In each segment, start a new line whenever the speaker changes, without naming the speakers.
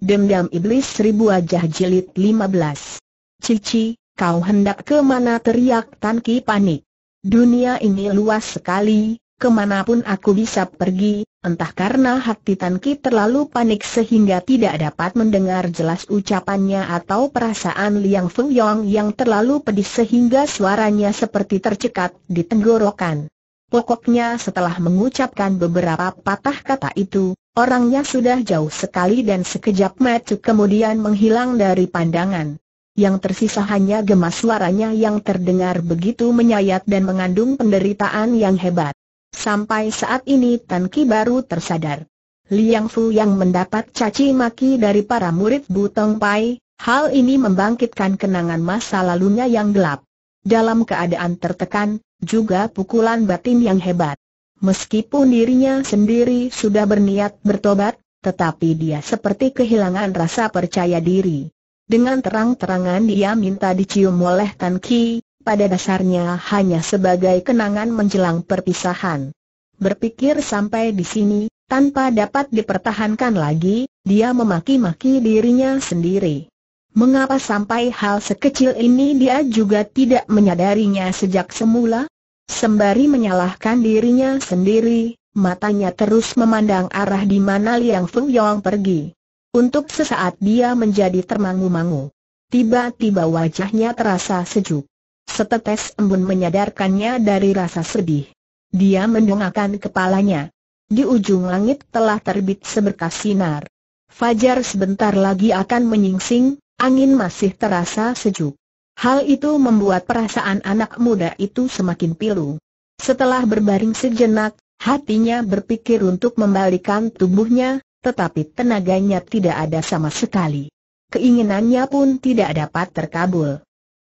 Dendam Iblis Seribu Wajah Jilid 15 Cici, kau hendak ke mana? teriak Tan Ki panik Dunia ini luas sekali, kemanapun aku bisa pergi, entah karena hati Tan Ki terlalu panik sehingga tidak dapat mendengar jelas ucapannya atau perasaan Liang Feng Yong yang terlalu pedih sehingga suaranya seperti tercekat di tenggorokan Pokoknya setelah mengucapkan beberapa patah kata itu, Orangnya sudah jauh sekali dan sekejap matu kemudian menghilang dari pandangan. Yang tersisa hanya gemas suaranya yang terdengar begitu menyayat dan mengandung penderitaan yang hebat. Sampai saat ini Tan Ki baru tersadar. Liang Fu yang mendapat caci maki dari para murid Butong Pai, hal ini membangkitkan kenangan masa lalunya yang gelap. Dalam keadaan tertekan, juga pukulan batin yang hebat. Meskipun dirinya sendiri sudah berniat bertobat, tetapi dia seperti kehilangan rasa percaya diri. Dengan terang-terangan dia minta dicium oleh Tan Ki, pada dasarnya hanya sebagai kenangan menjelang perpisahan. Berpikir sampai di sini, tanpa dapat dipertahankan lagi, dia memaki-maki dirinya sendiri. Mengapa sampai hal sekecil ini dia juga tidak menyadarinya sejak semula? Sembari menyalahkan dirinya sendiri, matanya terus memandang arah di mana Liang Feng Yong pergi. Untuk sesaat dia menjadi termangu-mangu. Tiba-tiba wajahnya terasa sejuk. Setetes embun menyadarkannya dari rasa sedih. Dia mendongakkan kepalanya. Di ujung langit telah terbit seberkas sinar. Fajar sebentar lagi akan menyingsing, angin masih terasa sejuk. Hal itu membuat perasaan anak muda itu semakin pilu. Setelah berbaring sejenak, hatinya berpikir untuk membalikan tubuhnya, tetapi tenaganya tidak ada sama sekali. Keinginannya pun tidak dapat terkabul.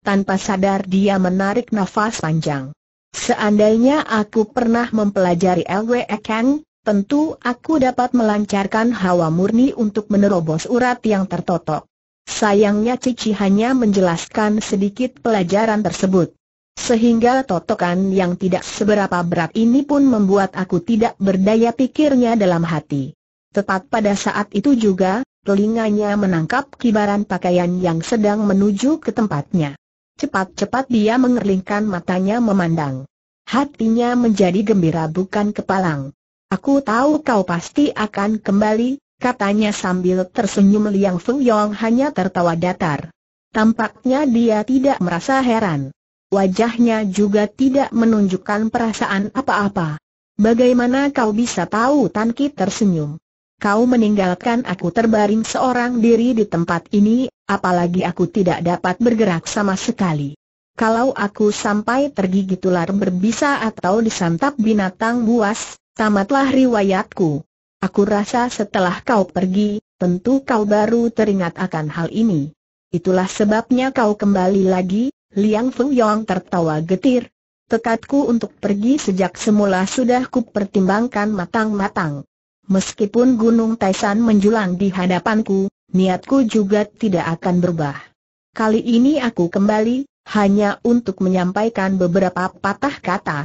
Tanpa sadar dia menarik nafas panjang. Seandainya aku pernah mempelajari LWE Kang, tentu aku dapat melancarkan hawa murni untuk menerobos urat yang tertotok. Sayangnya Cici hanya menjelaskan sedikit pelajaran tersebut. Sehingga totokan yang tidak seberapa berat ini pun membuat aku tidak berdaya pikirnya dalam hati. Tepat pada saat itu juga, telinganya menangkap kibaran pakaian yang sedang menuju ke tempatnya. Cepat-cepat dia mengerlingkan matanya memandang. Hatinya menjadi gembira bukan kepalang. Aku tahu kau pasti akan kembali, katanya sambil tersenyum Liang Feng Yong hanya tertawa datar. Tampaknya dia tidak merasa heran. Wajahnya juga tidak menunjukkan perasaan apa-apa. Bagaimana kau bisa tahu Tan Ki tersenyum? Kau meninggalkan aku terbaring seorang diri di tempat ini, apalagi aku tidak dapat bergerak sama sekali. Kalau aku sampai tergigit ular berbisa atau disantap binatang buas, tamatlah riwayatku. Aku rasa setelah kau pergi, tentu kau baru teringat akan hal ini. Itulah sebabnya kau kembali lagi, Liang Yong tertawa getir. Tekadku untuk pergi sejak semula sudah kupertimbangkan matang-matang. Meskipun Gunung Taisan menjulang di hadapanku, niatku juga tidak akan berubah. Kali ini aku kembali, hanya untuk menyampaikan beberapa patah kata.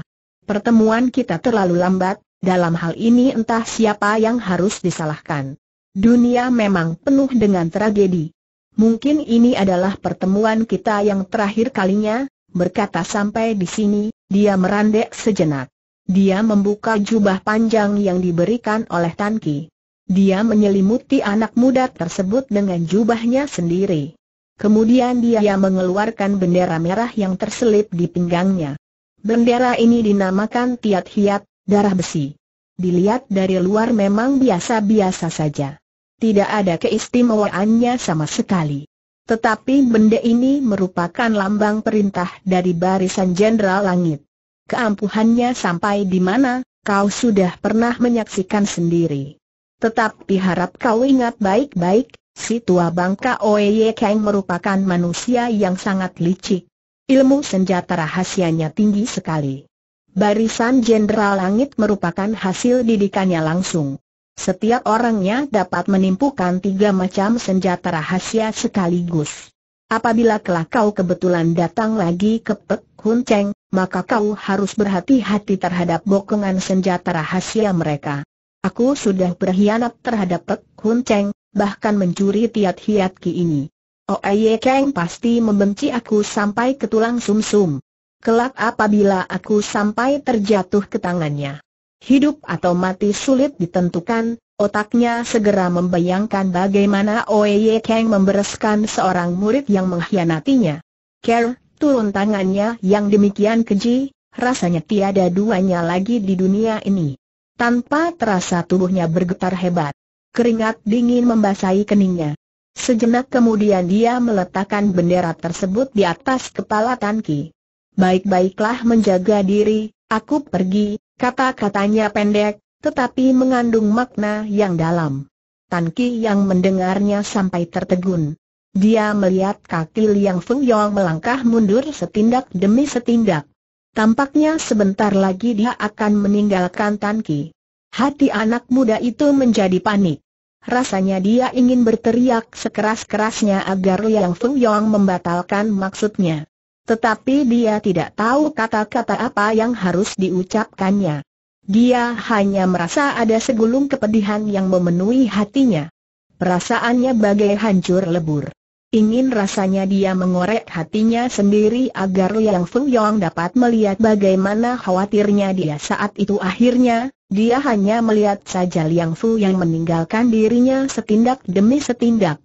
Pertemuan kita terlalu lambat, dalam hal ini entah siapa yang harus disalahkan. Dunia memang penuh dengan tragedi. Mungkin ini adalah pertemuan kita yang terakhir kalinya, berkata sampai di sini, dia merandek sejenak. Dia membuka jubah panjang yang diberikan oleh Tan Ki. Dia menyelimuti anak muda tersebut dengan jubahnya sendiri. Kemudian dia mengeluarkan bendera merah yang terselip di pinggangnya. Bendera ini dinamakan Tiat Hiat, darah besi. Dilihat dari luar memang biasa-biasa saja. Tidak ada keistimewaannya sama sekali. Tetapi benda ini merupakan lambang perintah dari barisan jenderal langit. Keampuhannya sampai di mana, kau sudah pernah menyaksikan sendiri. Tetapi harap kau ingat baik-baik, si tua bangka Oeye Kang merupakan manusia yang sangat licik. Ilmu senjata rahasianya tinggi sekali. Barisan Jenderal Langit merupakan hasil didikannya langsung. Setiap orangnya dapat menimpukan tiga macam senjata rahasia sekaligus. Apabila kelak kau kebetulan datang lagi ke Pek Hun Cheng, maka kau harus berhati-hati terhadap bokongan senjata rahasia mereka. Aku sudah berkhianat terhadap Pek Hun Cheng, bahkan mencuri tiat hiat ki ini. Aye Cheng pasti membenci aku sampai ke tulang sumsum. -sum kelak apabila aku sampai terjatuh ke tangannya. Hidup atau mati sulit ditentukan, otaknya segera membayangkan bagaimana Oye Kang membereskan seorang murid yang mengkhianatinya. Ker, turun tangannya yang demikian keji, rasanya tiada duanya lagi di dunia ini. Tanpa terasa tubuhnya bergetar hebat. Keringat dingin membasahi keningnya. Sejenak kemudian dia meletakkan bendera tersebut di atas kepala Tan Ki baik-baiklah menjaga diri, aku pergi, kata-katanya pendek, tetapi mengandung makna yang dalam. Tan Ki yang mendengarnya sampai tertegun. Dia melihat kaki Liang Feng Yong melangkah mundur setindak demi setindak. Tampaknya sebentar lagi dia akan meninggalkan Tan Ki. Hati anak muda itu menjadi panik. Rasanya dia ingin berteriak sekeras-kerasnya agar Liang Feng Yong membatalkan maksudnya. Tetapi dia tidak tahu kata-kata apa yang harus diucapkannya. Dia hanya merasa ada segulung kepedihan yang memenuhi hatinya. Perasaannya bagai hancur lebur. Ingin rasanya dia mengorek hatinya sendiri agar Liang Yong dapat melihat bagaimana khawatirnya dia saat itu akhirnya, dia hanya melihat saja Liang Fu yang meninggalkan dirinya setindak demi setindak.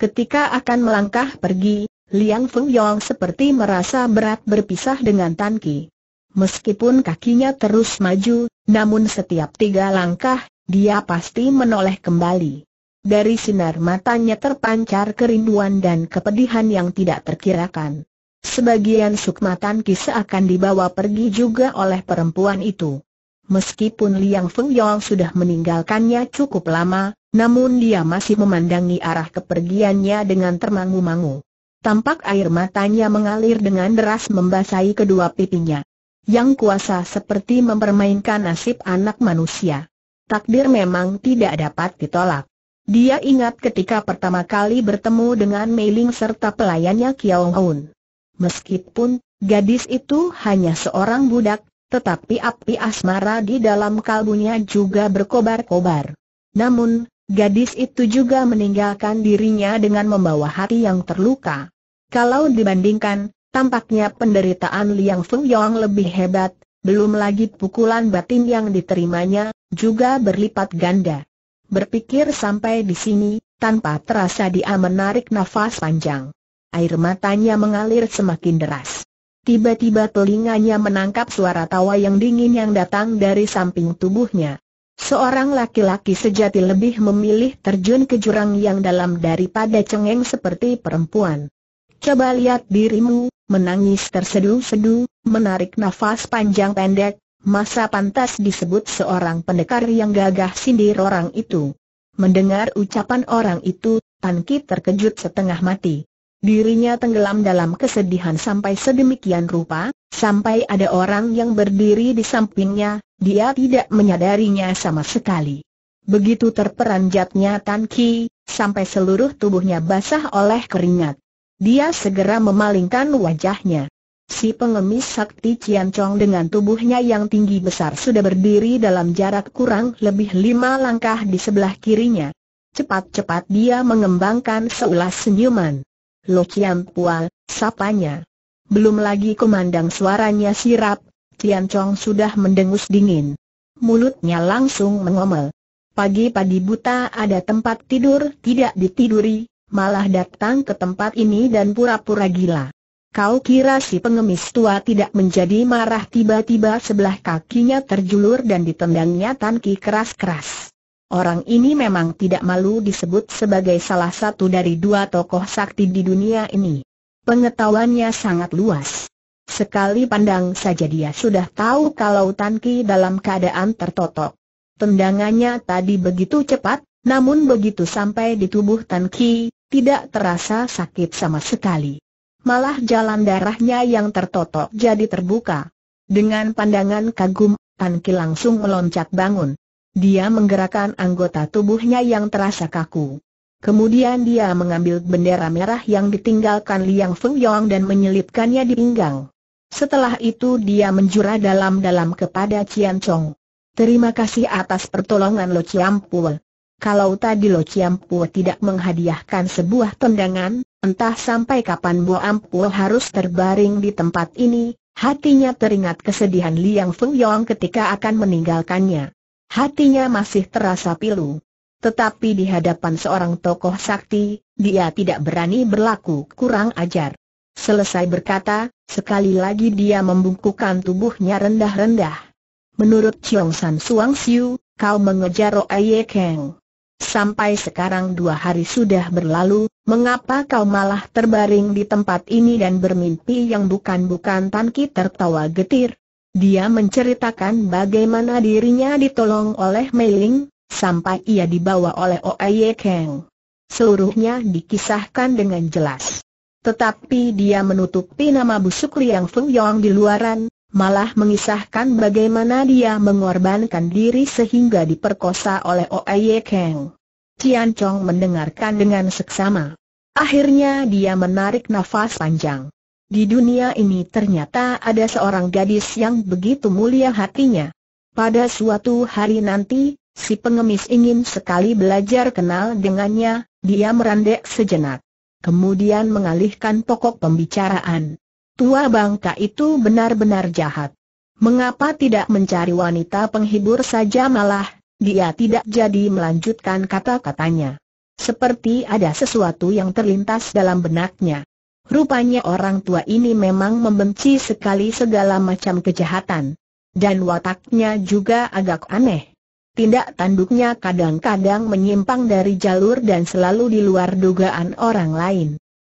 Ketika akan melangkah pergi, Liang Feng Yong seperti merasa berat berpisah dengan Tan Ki. Meskipun kakinya terus maju, namun setiap tiga langkah, dia pasti menoleh kembali. Dari sinar matanya terpancar kerinduan dan kepedihan yang tidak terkirakan. Sebagian sukma Tan Ki seakan dibawa pergi juga oleh perempuan itu. Meskipun Liang Feng Yong sudah meninggalkannya cukup lama, namun dia masih memandangi arah kepergiannya dengan termangu-mangu. Tampak air matanya mengalir dengan deras membasahi kedua pipinya. Yang kuasa seperti mempermainkan nasib anak manusia. Takdir memang tidak dapat ditolak. Dia ingat ketika pertama kali bertemu dengan Meiling serta pelayannya Kiao Hoon. Meskipun gadis itu hanya seorang budak, tetapi api asmara di dalam kalbunya juga berkobar-kobar. Namun, Gadis itu juga meninggalkan dirinya dengan membawa hati yang terluka. Kalau dibandingkan, tampaknya penderitaan Liang Feng Yong lebih hebat, belum lagi pukulan batin yang diterimanya, juga berlipat ganda. Berpikir sampai di sini, tanpa terasa dia menarik nafas panjang. Air matanya mengalir semakin deras. Tiba-tiba telinganya menangkap suara tawa yang dingin yang datang dari samping tubuhnya. Seorang laki-laki sejati lebih memilih terjun ke jurang yang dalam daripada cengeng seperti perempuan. Coba lihat dirimu, menangis tersedu-sedu, menarik nafas panjang pendek, masa pantas disebut seorang pendekar yang gagah sindir orang itu. Mendengar ucapan orang itu, Tan Ki terkejut setengah mati. Dirinya tenggelam dalam kesedihan sampai sedemikian rupa, sampai ada orang yang berdiri di sampingnya, dia tidak menyadarinya sama sekali. Begitu terperanjatnya Tan Ki, sampai seluruh tubuhnya basah oleh keringat. Dia segera memalingkan wajahnya. Si pengemis sakti Cian Chong dengan tubuhnya yang tinggi besar sudah berdiri dalam jarak kurang lebih lima langkah di sebelah kirinya. Cepat-cepat dia mengembangkan seulas senyuman. Lo Kian Pual, sapanya. Belum lagi kemandang suaranya sirap, Tian Chong sudah mendengus dingin. Mulutnya langsung mengomel. Pagi-pagi buta ada tempat tidur tidak ditiduri, malah datang ke tempat ini dan pura-pura gila. Kau kira si pengemis tua tidak menjadi marah tiba-tiba sebelah kakinya terjulur dan ditendangnya tanki keras-keras. Orang ini memang tidak malu disebut sebagai salah satu dari dua tokoh sakti di dunia ini. Pengetahuannya sangat luas. Sekali pandang saja dia sudah tahu kalau Tanki dalam keadaan tertotok. Tendangannya tadi begitu cepat, namun begitu sampai di tubuh Tanki, tidak terasa sakit sama sekali. Malah jalan darahnya yang tertotok jadi terbuka. Dengan pandangan kagum, Tanki langsung meloncat bangun. Dia menggerakkan anggota tubuhnya yang terasa kaku. Kemudian dia mengambil bendera merah yang ditinggalkan Liang Feng Yong dan menyelipkannya di pinggang. Setelah itu dia menjura dalam-dalam kepada Cian Chong. Terima kasih atas pertolongan Lo Chiam Pue. Kalau tadi Lo Chiam Pue tidak menghadiahkan sebuah tendangan, entah sampai kapan Bo Pue harus terbaring di tempat ini, hatinya teringat kesedihan Liang Feng Yong ketika akan meninggalkannya. Hatinya masih terasa pilu. Tetapi di hadapan seorang tokoh sakti, dia tidak berani berlaku kurang ajar. Selesai berkata, sekali lagi dia membungkukkan tubuhnya rendah-rendah. Menurut Chiong San Suang Siu, kau mengejar Roe Ye Kang. Sampai sekarang dua hari sudah berlalu, mengapa kau malah terbaring di tempat ini dan bermimpi yang bukan-bukan Tan Ki tertawa getir? Dia menceritakan bagaimana dirinya ditolong oleh Mei Ling, sampai ia dibawa oleh Oye Kang. Seluruhnya dikisahkan dengan jelas. Tetapi dia menutupi nama busuk Liang Feng Yong di luaran, malah mengisahkan bagaimana dia mengorbankan diri sehingga diperkosa oleh Oye Kang. Cian Chong mendengarkan dengan seksama. Akhirnya dia menarik nafas panjang. Di dunia ini ternyata ada seorang gadis yang begitu mulia hatinya. Pada suatu hari nanti, si pengemis ingin sekali belajar kenal dengannya, dia merandek sejenak. Kemudian mengalihkan pokok pembicaraan. Tua bangka itu benar-benar jahat. Mengapa tidak mencari wanita penghibur saja malah, dia tidak jadi melanjutkan kata-katanya. Seperti ada sesuatu yang terlintas dalam benaknya. Rupanya orang tua ini memang membenci sekali segala macam kejahatan. Dan wataknya juga agak aneh. Tindak tanduknya kadang-kadang menyimpang dari jalur dan selalu di luar dugaan orang lain.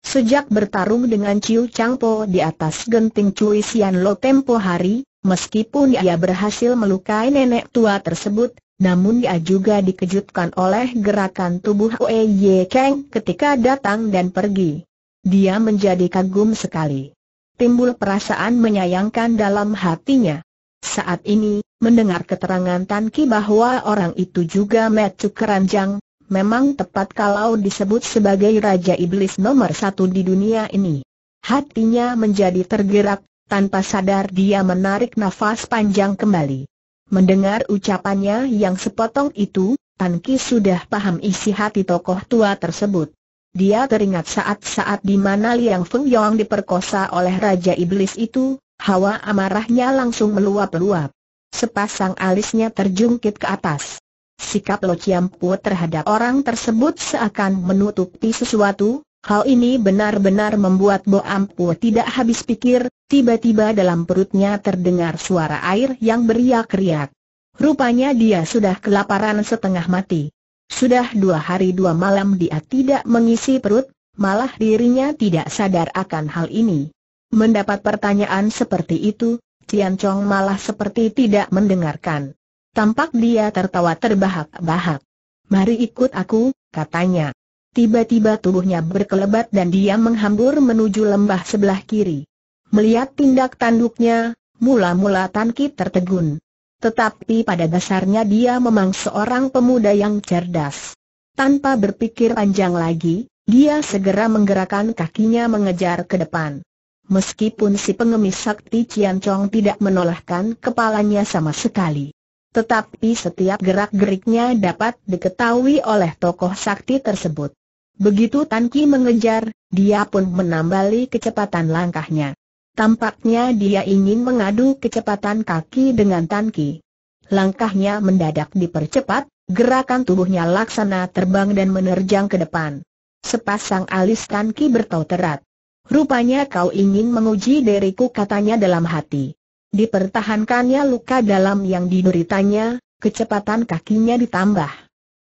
Sejak bertarung dengan Ciu Changpo di atas genting Cui Sian Lo tempo hari, meskipun ia berhasil melukai nenek tua tersebut, namun ia juga dikejutkan oleh gerakan tubuh Oe Ye Kang ketika datang dan pergi. Dia menjadi kagum sekali. Timbul perasaan menyayangkan dalam hatinya. Saat ini, mendengar keterangan Tan Ki bahwa orang itu juga Metu Keranjang, memang tepat kalau disebut sebagai Raja Iblis nomor satu di dunia ini. Hatinya menjadi tergerak, tanpa sadar dia menarik nafas panjang kembali. Mendengar ucapannya yang sepotong itu, Tan Ki sudah paham isi hati tokoh tua tersebut. Dia teringat saat-saat di mana Liang Feng Yong diperkosa oleh Raja Iblis itu, hawa amarahnya langsung meluap-luap. Sepasang alisnya terjungkit ke atas. Sikap Lo Chiam Pu terhadap orang tersebut seakan menutupi sesuatu, hal ini benar-benar membuat Bo Ampu tidak habis pikir, tiba-tiba dalam perutnya terdengar suara air yang beriak-riak. Rupanya dia sudah kelaparan setengah mati. Sudah dua hari dua malam dia tidak mengisi perut, malah dirinya tidak sadar akan hal ini. Mendapat pertanyaan seperti itu, Tian Chong malah seperti tidak mendengarkan. Tampak dia tertawa terbahak-bahak. Mari ikut aku, katanya. Tiba-tiba tubuhnya berkelebat dan dia menghambur menuju lembah sebelah kiri. Melihat tindak tanduknya, mula-mula Tan Ki tertegun. Tetapi pada dasarnya dia memang seorang pemuda yang cerdas. Tanpa berpikir panjang lagi, dia segera menggerakkan kakinya mengejar ke depan. Meskipun si pengemis sakti Cian Chong tidak menolakkan kepalanya sama sekali. Tetapi setiap gerak-geriknya dapat diketahui oleh tokoh sakti tersebut. Begitu Tan Ki mengejar, dia pun menambali kecepatan langkahnya. Tampaknya dia ingin mengadu kecepatan kaki dengan Tanki. Langkahnya mendadak dipercepat, gerakan tubuhnya laksana terbang dan menerjang ke depan. Sepasang alis Tanki terat. Rupanya kau ingin menguji diriku katanya dalam hati. Dipertahankannya luka dalam yang dideritanya, kecepatan kakinya ditambah.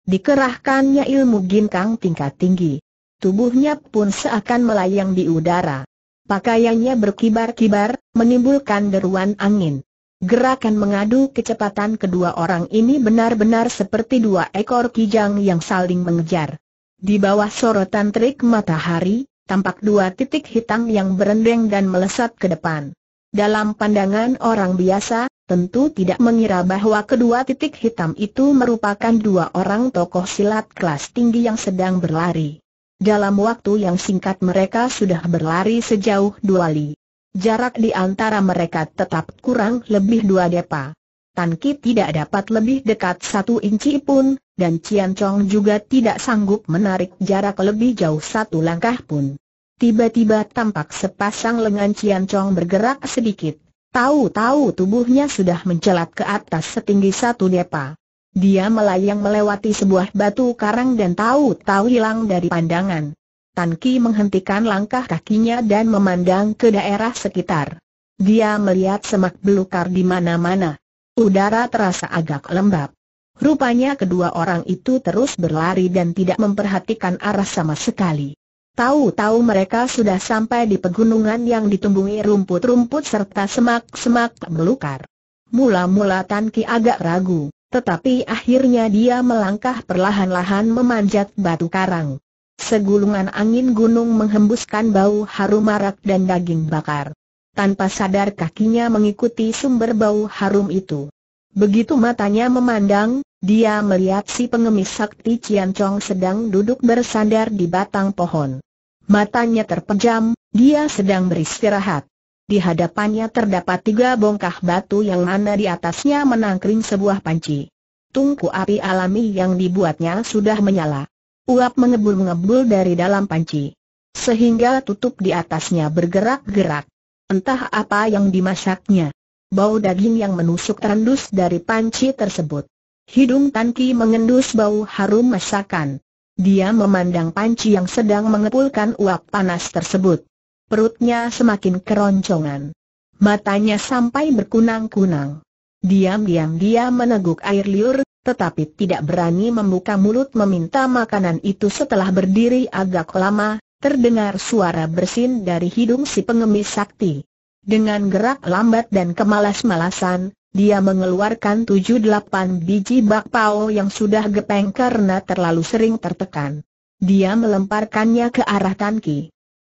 Dikerahkannya ilmu ginkang tingkat tinggi. Tubuhnya pun seakan melayang di udara. Pakaiannya berkibar-kibar, menimbulkan deruan angin. Gerakan mengadu kecepatan kedua orang ini benar-benar seperti dua ekor kijang yang saling mengejar. Di bawah sorotan terik matahari, tampak dua titik hitam yang berendeng dan melesat ke depan. Dalam pandangan orang biasa, tentu tidak mengira bahwa kedua titik hitam itu merupakan dua orang tokoh silat kelas tinggi yang sedang berlari. Dalam waktu yang singkat mereka sudah berlari sejauh dua li. Jarak di antara mereka tetap kurang lebih dua depa. Tan tidak dapat lebih dekat satu inci pun, dan Cian Chong juga tidak sanggup menarik jarak lebih jauh satu langkah pun. Tiba-tiba tampak sepasang lengan Cian Chong bergerak sedikit. Tahu-tahu tubuhnya sudah mencelat ke atas setinggi satu depa. Dia melayang melewati sebuah batu karang dan tahu-tahu hilang dari pandangan. Tan Ki menghentikan langkah kakinya dan memandang ke daerah sekitar. Dia melihat semak belukar di mana-mana. Udara terasa agak lembab. Rupanya kedua orang itu terus berlari dan tidak memperhatikan arah sama sekali. Tahu-tahu mereka sudah sampai di pegunungan yang ditumbuhi rumput-rumput serta semak-semak belukar. Mula-mula Tan Ki agak ragu. Tetapi akhirnya dia melangkah perlahan-lahan memanjat batu karang. Segulungan angin gunung menghembuskan bau harum marak dan daging bakar. Tanpa sadar kakinya mengikuti sumber bau harum itu. Begitu matanya memandang, dia melihat si pengemis sakti Cian Chong sedang duduk bersandar di batang pohon. Matanya terpejam, dia sedang beristirahat. Di hadapannya terdapat tiga bongkah batu yang mana di atasnya menangkring sebuah panci. Tungku api alami yang dibuatnya sudah menyala. Uap mengebul-ngebul dari dalam panci. Sehingga tutup di atasnya bergerak-gerak. Entah apa yang dimasaknya. Bau daging yang menusuk terendus dari panci tersebut. Hidung Tanki mengendus bau harum masakan. Dia memandang panci yang sedang mengepulkan uap panas tersebut perutnya semakin keroncongan. Matanya sampai berkunang-kunang. Diam-diam dia meneguk air liur, tetapi tidak berani membuka mulut meminta makanan itu setelah berdiri agak lama, terdengar suara bersin dari hidung si pengemis sakti. Dengan gerak lambat dan kemalas-malasan, dia mengeluarkan tujuh delapan biji bakpao yang sudah gepeng karena terlalu sering tertekan. Dia melemparkannya ke arah Tan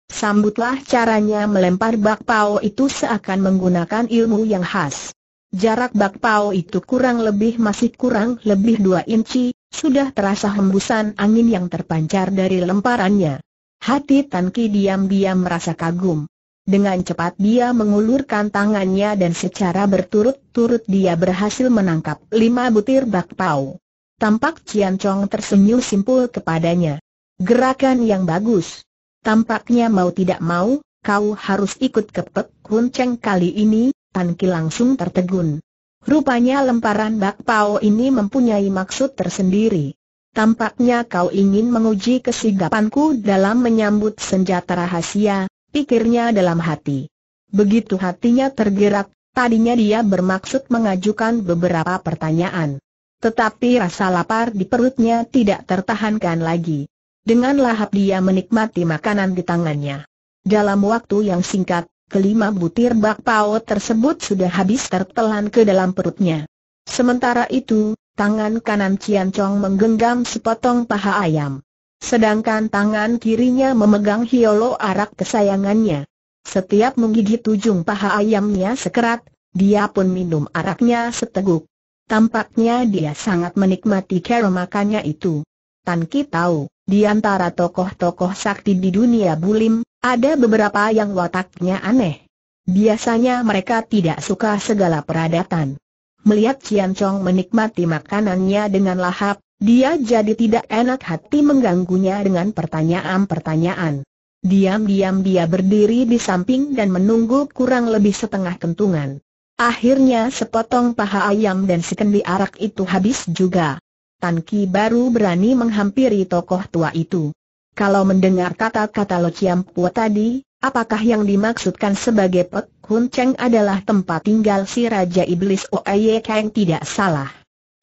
Sambutlah caranya melempar bakpao itu seakan menggunakan ilmu yang khas. Jarak bakpao itu kurang lebih masih kurang lebih dua inci, sudah terasa hembusan angin yang terpancar dari lemparannya. Hati Tan Ki diam-diam merasa kagum. Dengan cepat dia mengulurkan tangannya dan secara berturut-turut dia berhasil menangkap lima butir bakpao. Tampak Cian Chong tersenyum simpul kepadanya. Gerakan yang bagus. Tampaknya mau tidak mau, kau harus ikut ke Pek Kun Cheng kali ini, Tan Ki langsung tertegun. Rupanya lemparan Bak Pao ini mempunyai maksud tersendiri. Tampaknya kau ingin menguji kesigapanku dalam menyambut senjata rahasia, pikirnya dalam hati. Begitu hatinya tergerak, tadinya dia bermaksud mengajukan beberapa pertanyaan. Tetapi rasa lapar di perutnya tidak tertahankan lagi. Dengan lahap dia menikmati makanan di tangannya. Dalam waktu yang singkat, kelima butir bakpao tersebut sudah habis tertelan ke dalam perutnya. Sementara itu, tangan kanan Cian Chong menggenggam sepotong paha ayam. Sedangkan tangan kirinya memegang hiolo arak kesayangannya. Setiap menggigit ujung paha ayamnya sekerat, dia pun minum araknya seteguk. Tampaknya dia sangat menikmati cara makannya itu. Tan Ki tahu, di antara tokoh-tokoh sakti di dunia bulim, ada beberapa yang wataknya aneh. Biasanya mereka tidak suka segala peradatan. Melihat Cian Chong menikmati makanannya dengan lahap, dia jadi tidak enak hati mengganggunya dengan pertanyaan-pertanyaan. Diam-diam dia berdiri di samping dan menunggu kurang lebih setengah kentungan. Akhirnya sepotong paha ayam dan sekendi arak itu habis juga. Tan Ki baru berani menghampiri tokoh tua itu. Kalau mendengar kata-kata Lo Chiam Pua tadi, apakah yang dimaksudkan sebagai Pek Hun Cheng adalah tempat tinggal si Raja Iblis Oeye oh, Kang tidak salah.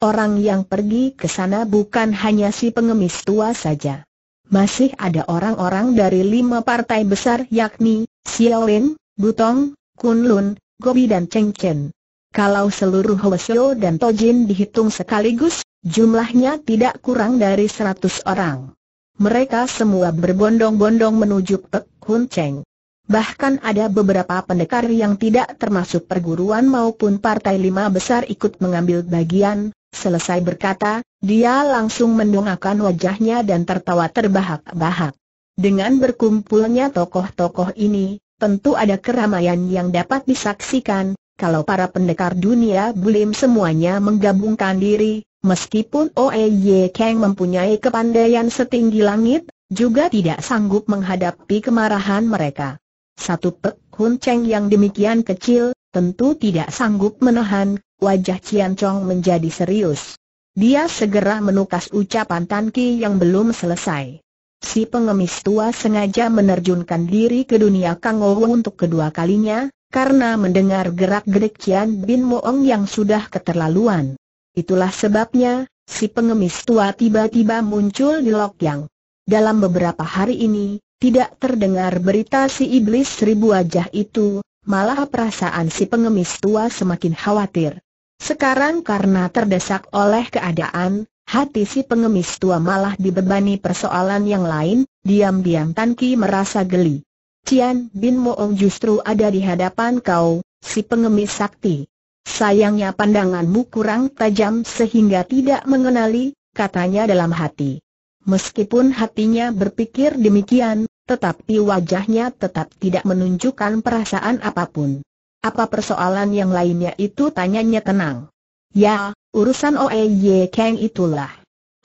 Orang yang pergi ke sana bukan hanya si pengemis tua saja. Masih ada orang-orang dari lima partai besar yakni Xiaolin, Butong, Kunlun, Gobi dan Cheng Chen. Kalau seluruh Hwasyo dan Tojin dihitung sekaligus, Jumlahnya tidak kurang dari seratus orang. Mereka semua berbondong-bondong menuju Pek Hun Cheng. Bahkan ada beberapa pendekar yang tidak termasuk perguruan maupun partai lima besar ikut mengambil bagian, selesai berkata, dia langsung mendongakkan wajahnya dan tertawa terbahak-bahak. Dengan berkumpulnya tokoh-tokoh ini, tentu ada keramaian yang dapat disaksikan, kalau para pendekar dunia bulim semuanya menggabungkan diri, Meskipun Oe Ye Kang mempunyai kepandaian setinggi langit, juga tidak sanggup menghadapi kemarahan mereka. Satu pek Hun Cheng yang demikian kecil, tentu tidak sanggup menahan, wajah Cian Chong menjadi serius. Dia segera menukas ucapan Tan Ki yang belum selesai. Si pengemis tua sengaja menerjunkan diri ke dunia Kang Ou untuk kedua kalinya, karena mendengar gerak-gerik Cian Bin Moong yang sudah keterlaluan. Itulah sebabnya, si pengemis tua tiba-tiba muncul di Lok Yang. Dalam beberapa hari ini, tidak terdengar berita si iblis seribu wajah itu, malah perasaan si pengemis tua semakin khawatir. Sekarang karena terdesak oleh keadaan, Hati si pengemis tua malah dibebani persoalan yang lain, diam-diam Tan Ki merasa geli. Cian Bin Moong justru ada di hadapan kau, si pengemis sakti. Sayangnya pandanganmu kurang tajam sehingga tidak mengenali, katanya dalam hati. Meskipun hatinya berpikir demikian, tetapi wajahnya tetap tidak menunjukkan perasaan apapun. Apa persoalan yang lainnya itu tanyanya tenang. Ya, urusan Oe Ye Kang itulah.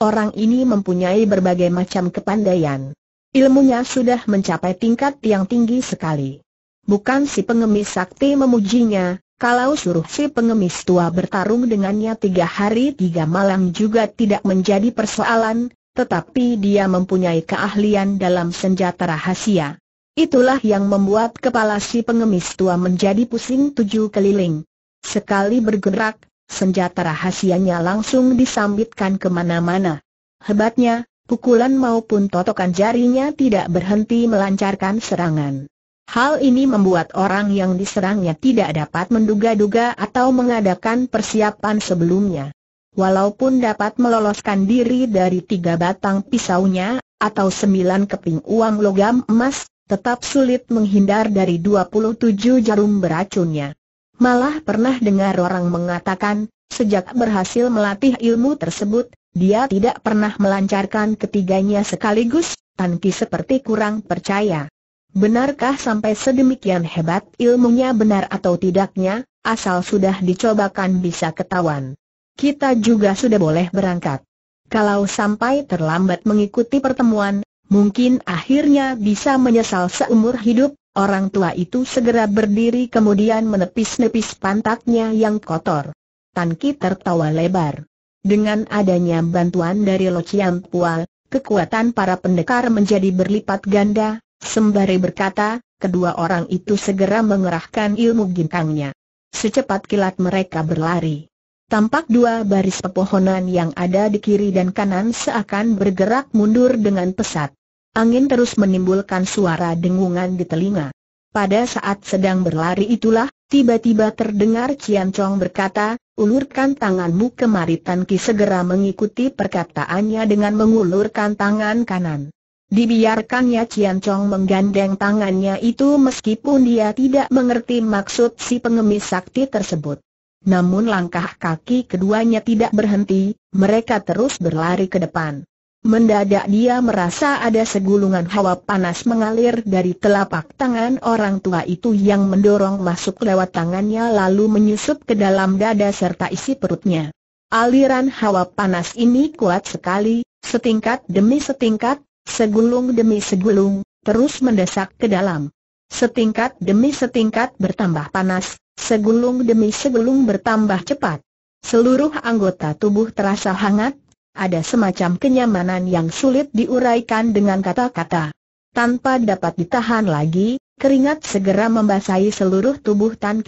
Orang ini mempunyai berbagai macam kepandaian. Ilmunya sudah mencapai tingkat yang tinggi sekali. Bukan si pengemis sakti memujinya, kalau suruh si pengemis tua bertarung dengannya tiga hari tiga malam juga tidak menjadi persoalan, tetapi dia mempunyai keahlian dalam senjata rahasia. Itulah yang membuat kepala si pengemis tua menjadi pusing tujuh keliling. Sekali bergerak, senjata rahasianya langsung disambitkan kemana-mana. Hebatnya, pukulan maupun totokan jarinya tidak berhenti melancarkan serangan. Hal ini membuat orang yang diserangnya tidak dapat menduga-duga atau mengadakan persiapan sebelumnya. Walaupun dapat meloloskan diri dari tiga batang pisaunya, atau sembilan keping uang logam emas, tetap sulit menghindar dari 27 jarum beracunnya. Malah pernah dengar orang mengatakan, sejak berhasil melatih ilmu tersebut, dia tidak pernah melancarkan ketiganya sekaligus, Tanki seperti kurang percaya. Benarkah sampai sedemikian hebat ilmunya benar atau tidaknya, asal sudah dicobakan bisa ketahuan. Kita juga sudah boleh berangkat. Kalau sampai terlambat mengikuti pertemuan, mungkin akhirnya bisa menyesal seumur hidup, orang tua itu segera berdiri kemudian menepis-nepis pantatnya yang kotor. Tan Ki tertawa lebar. Dengan adanya bantuan dari Lo Chiang Pual, kekuatan para pendekar menjadi berlipat ganda, Sembari berkata, kedua orang itu segera mengerahkan ilmu ginkangnya. Secepat kilat mereka berlari. Tampak dua baris pepohonan yang ada di kiri dan kanan seakan bergerak mundur dengan pesat. Angin terus menimbulkan suara dengungan di telinga. Pada saat sedang berlari itulah, tiba-tiba terdengar Cian Chong berkata, ulurkan tanganmu kemari Tan Ki segera mengikuti perkataannya dengan mengulurkan tangan kanan. Dibiarkannya Cian Chong menggandeng tangannya itu meskipun dia tidak mengerti maksud si pengemis sakti tersebut. Namun langkah kaki keduanya tidak berhenti, mereka terus berlari ke depan. Mendadak dia merasa ada segulungan hawa panas mengalir dari telapak tangan orang tua itu yang mendorong masuk lewat tangannya lalu menyusup ke dalam dada serta isi perutnya. Aliran hawa panas ini kuat sekali, setingkat demi setingkat, segulung demi segulung, terus mendesak ke dalam. Setingkat demi setingkat bertambah panas, segulung demi segulung bertambah cepat. Seluruh anggota tubuh terasa hangat, ada semacam kenyamanan yang sulit diuraikan dengan kata-kata. Tanpa dapat ditahan lagi, keringat segera membasahi seluruh tubuh Tan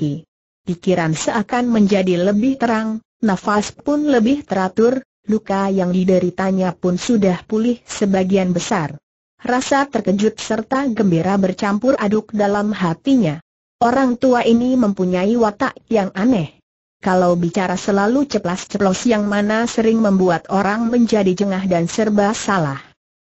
Pikiran seakan menjadi lebih terang, nafas pun lebih teratur, luka yang dideritanya pun sudah pulih sebagian besar. Rasa terkejut serta gembira bercampur aduk dalam hatinya. Orang tua ini mempunyai watak yang aneh. Kalau bicara selalu ceplas-ceplos yang mana sering membuat orang menjadi jengah dan serba salah.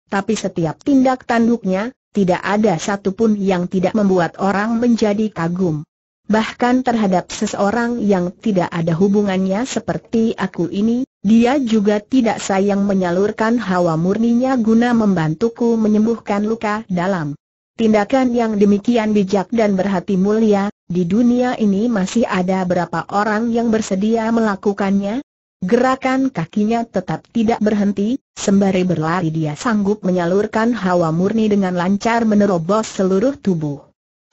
Tapi setiap tindak tanduknya, tidak ada satupun yang tidak membuat orang menjadi kagum. Bahkan terhadap seseorang yang tidak ada hubungannya seperti aku ini, dia juga tidak sayang menyalurkan hawa murninya guna membantuku menyembuhkan luka dalam. Tindakan yang demikian bijak dan berhati mulia, di dunia ini masih ada berapa orang yang bersedia melakukannya? Gerakan kakinya tetap tidak berhenti, sembari berlari dia sanggup menyalurkan hawa murni dengan lancar menerobos seluruh tubuh.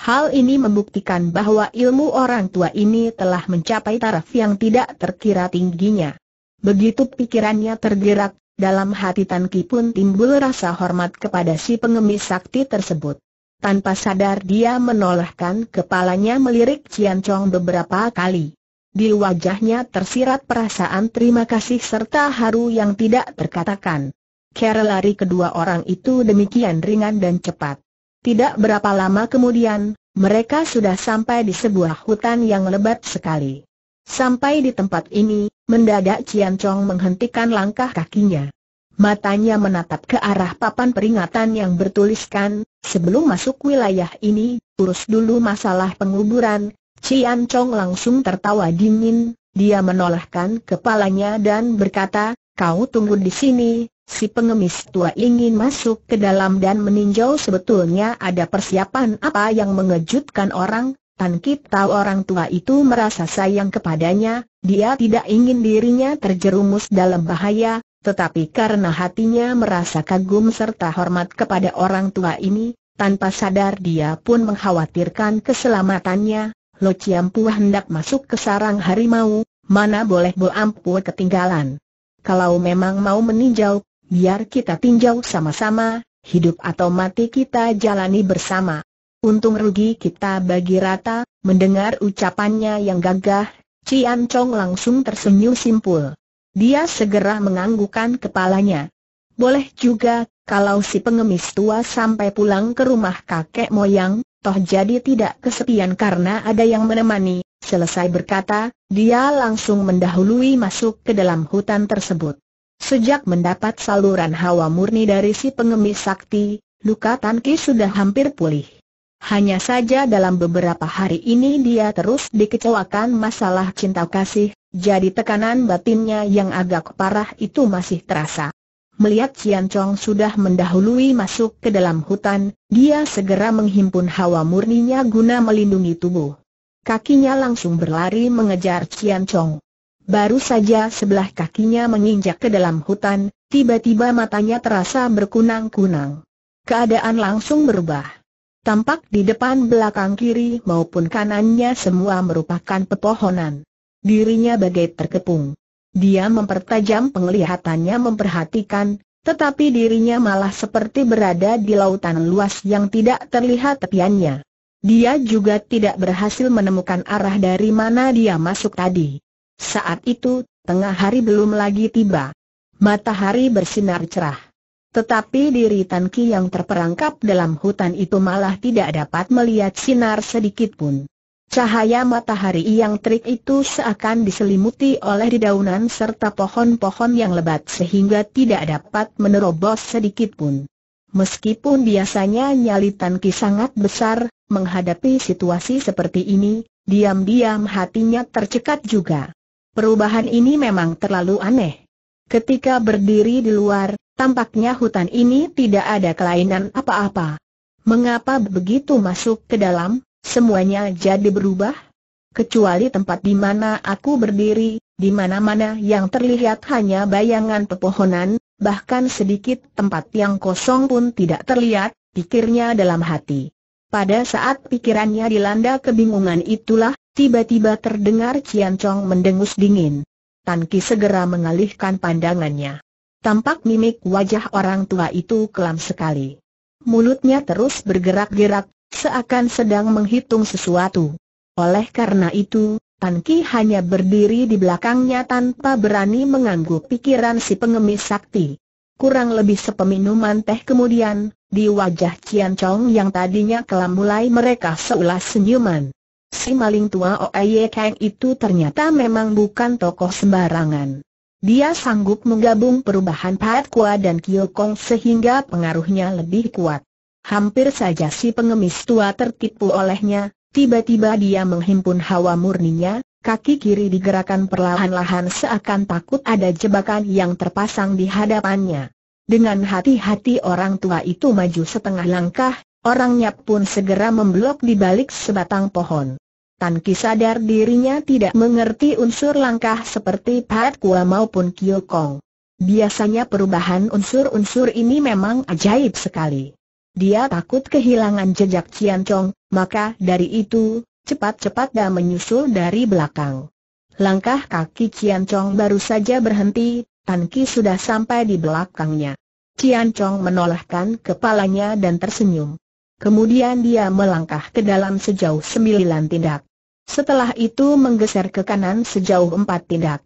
Hal ini membuktikan bahwa ilmu orang tua ini telah mencapai taraf yang tidak terkira tingginya. Begitu pikirannya tergerak, dalam hati Tan Ki pun timbul rasa hormat kepada si pengemis sakti tersebut. Tanpa sadar dia menolehkan kepalanya melirik Cian Chong beberapa kali. Di wajahnya tersirat perasaan terima kasih serta haru yang tidak terkatakan. Kera lari kedua orang itu demikian ringan dan cepat. Tidak berapa lama kemudian, mereka sudah sampai di sebuah hutan yang lebat sekali. Sampai di tempat ini, Mendadak Cian Chong menghentikan langkah kakinya. Matanya menatap ke arah papan peringatan yang bertuliskan, sebelum masuk wilayah ini, urus dulu masalah penguburan. Cian Chong langsung tertawa dingin, dia menolakkan kepalanya dan berkata, kau tunggu di sini, si pengemis tua ingin masuk ke dalam dan meninjau sebetulnya ada persiapan apa yang mengejutkan orang, Tan tahu orang tua itu merasa sayang kepadanya, dia tidak ingin dirinya terjerumus dalam bahaya, tetapi karena hatinya merasa kagum serta hormat kepada orang tua ini, tanpa sadar dia pun mengkhawatirkan keselamatannya. Lo Ciampu hendak masuk ke sarang harimau, mana boleh Bo Ampu ketinggalan. Kalau memang mau meninjau, biar kita tinjau sama-sama, hidup atau mati kita jalani bersama. Untung rugi kita bagi rata, mendengar ucapannya yang gagah, Cian Chong langsung tersenyum simpul. Dia segera menganggukan kepalanya. Boleh juga, kalau si pengemis tua sampai pulang ke rumah kakek moyang, toh jadi tidak kesepian karena ada yang menemani. Selesai berkata, dia langsung mendahului masuk ke dalam hutan tersebut. Sejak mendapat saluran hawa murni dari si pengemis sakti, luka Tan sudah hampir pulih. Hanya saja dalam beberapa hari ini dia terus dikecewakan masalah cinta kasih, jadi tekanan batinnya yang agak parah itu masih terasa. Melihat Cian Chong sudah mendahului masuk ke dalam hutan, dia segera menghimpun hawa murninya guna melindungi tubuh. Kakinya langsung berlari mengejar Cian Chong. Baru saja sebelah kakinya menginjak ke dalam hutan, tiba-tiba matanya terasa berkunang-kunang. Keadaan langsung berubah. Tampak di depan belakang kiri maupun kanannya semua merupakan pepohonan. Dirinya bagai terkepung. Dia mempertajam penglihatannya memperhatikan, tetapi dirinya malah seperti berada di lautan luas yang tidak terlihat tepiannya. Dia juga tidak berhasil menemukan arah dari mana dia masuk tadi. Saat itu, tengah hari belum lagi tiba. Matahari bersinar cerah. Tetapi diri Tan Ki yang terperangkap dalam hutan itu malah tidak dapat melihat sinar sedikit pun. Cahaya matahari yang terik itu seakan diselimuti oleh dedaunan serta pohon-pohon yang lebat sehingga tidak dapat menerobos sedikit pun. Meskipun biasanya nyali Tan Ki sangat besar, menghadapi situasi seperti ini, diam-diam hatinya tercekat juga. Perubahan ini memang terlalu aneh. Ketika berdiri di luar, Tampaknya hutan ini tidak ada kelainan apa-apa. Mengapa begitu masuk ke dalam, semuanya jadi berubah? Kecuali tempat di mana aku berdiri, di mana-mana yang terlihat hanya bayangan pepohonan, bahkan sedikit tempat yang kosong pun tidak terlihat, pikirnya dalam hati. Pada saat pikirannya dilanda kebingungan itulah, tiba-tiba terdengar Cian Chong mendengus dingin. Tan Ki segera mengalihkan pandangannya. Tampak mimik wajah orang tua itu kelam sekali. Mulutnya terus bergerak-gerak, seakan sedang menghitung sesuatu. Oleh karena itu, Tan Ki hanya berdiri di belakangnya tanpa berani mengganggu pikiran si pengemis sakti. Kurang lebih sepeminuman teh kemudian, di wajah Cian Chong yang tadinya kelam mulai mereka seulas senyuman. Si maling tua Oye Kang itu ternyata memang bukan tokoh sembarangan. Dia sanggup menggabung perubahan Pat Kua dan Kio sehingga pengaruhnya lebih kuat. Hampir saja si pengemis tua tertipu olehnya, tiba-tiba dia menghimpun hawa murninya, kaki kiri digerakkan perlahan-lahan seakan takut ada jebakan yang terpasang di hadapannya. Dengan hati-hati orang tua itu maju setengah langkah, orangnya pun segera memblok di balik sebatang pohon. Tan Ki sadar dirinya tidak mengerti unsur langkah seperti Pat Kua maupun Kio Kong. Biasanya perubahan unsur-unsur ini memang ajaib sekali. Dia takut kehilangan jejak Cian Chong, maka dari itu, cepat-cepat dia menyusul dari belakang. Langkah kaki Cian Chong baru saja berhenti, Tan Ki sudah sampai di belakangnya. Cian Chong menolakkan kepalanya dan tersenyum. Kemudian dia melangkah ke dalam sejauh sembilan tindak. Setelah itu menggeser ke kanan sejauh empat tindak.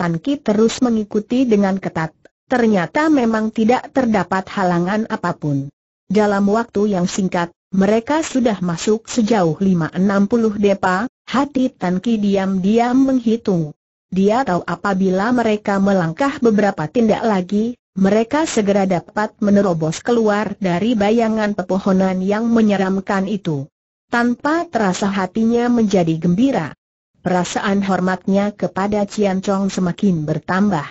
Tan terus mengikuti dengan ketat. Ternyata memang tidak terdapat halangan apapun. Dalam waktu yang singkat, mereka sudah masuk sejauh 560 depa, hati Tan diam-diam menghitung. Dia tahu apabila mereka melangkah beberapa tindak lagi, mereka segera dapat menerobos keluar dari bayangan pepohonan yang menyeramkan itu. Tanpa terasa hatinya menjadi gembira. Perasaan hormatnya kepada Cian Chong semakin bertambah.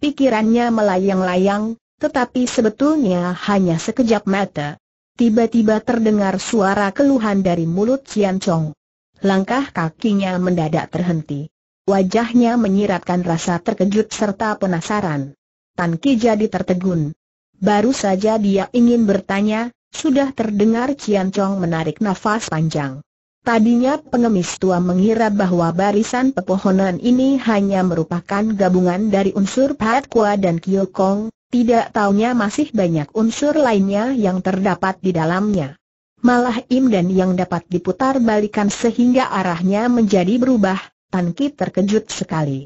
Pikirannya melayang-layang, tetapi sebetulnya hanya sekejap mata. Tiba-tiba terdengar suara keluhan dari mulut Cian Chong. Langkah kakinya mendadak terhenti. Wajahnya menyiratkan rasa terkejut serta penasaran. Tan Ki jadi tertegun. Baru saja dia ingin bertanya, sudah terdengar Cian Chong menarik nafas panjang. Tadinya pengemis tua mengira bahwa barisan pepohonan ini hanya merupakan gabungan dari unsur Pat Kua dan Kio Kong, tidak taunya masih banyak unsur lainnya yang terdapat di dalamnya. Malah Im dan yang dapat diputar balikan sehingga arahnya menjadi berubah, Tan Ki terkejut sekali.